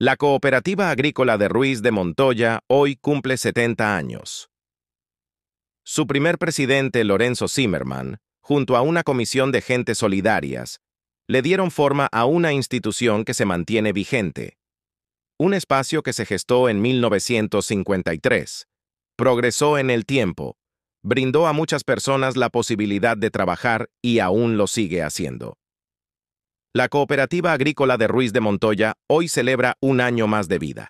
La Cooperativa Agrícola de Ruiz de Montoya hoy cumple 70 años. Su primer presidente, Lorenzo Zimmerman, junto a una comisión de gentes solidarias, le dieron forma a una institución que se mantiene vigente. Un espacio que se gestó en 1953, progresó en el tiempo, brindó a muchas personas la posibilidad de trabajar y aún lo sigue haciendo. La Cooperativa Agrícola de Ruiz de Montoya hoy celebra un año más de vida.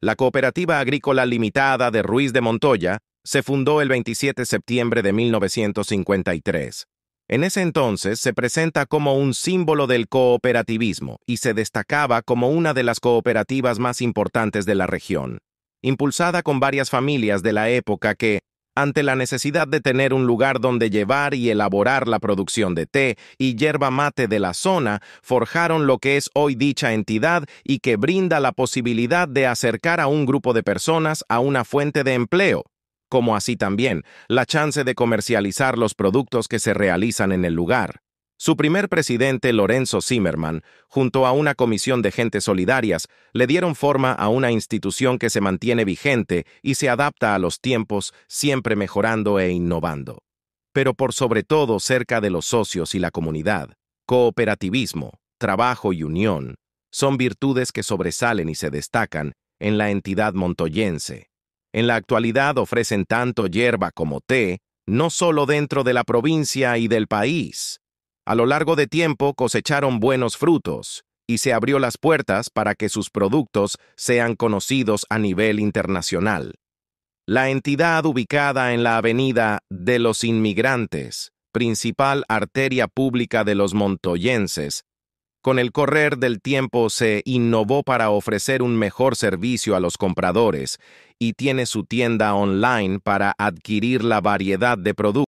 La Cooperativa Agrícola Limitada de Ruiz de Montoya se fundó el 27 de septiembre de 1953. En ese entonces se presenta como un símbolo del cooperativismo y se destacaba como una de las cooperativas más importantes de la región, impulsada con varias familias de la época que, ante la necesidad de tener un lugar donde llevar y elaborar la producción de té y hierba mate de la zona, forjaron lo que es hoy dicha entidad y que brinda la posibilidad de acercar a un grupo de personas a una fuente de empleo, como así también la chance de comercializar los productos que se realizan en el lugar. Su primer presidente, Lorenzo Zimmerman, junto a una comisión de gentes solidarias, le dieron forma a una institución que se mantiene vigente y se adapta a los tiempos, siempre mejorando e innovando. Pero por sobre todo cerca de los socios y la comunidad, cooperativismo, trabajo y unión son virtudes que sobresalen y se destacan en la entidad montoyense. En la actualidad ofrecen tanto hierba como té, no solo dentro de la provincia y del país, a lo largo de tiempo cosecharon buenos frutos y se abrió las puertas para que sus productos sean conocidos a nivel internacional. La entidad ubicada en la avenida de los inmigrantes, principal arteria pública de los montoyenses, con el correr del tiempo se innovó para ofrecer un mejor servicio a los compradores y tiene su tienda online para adquirir la variedad de productos.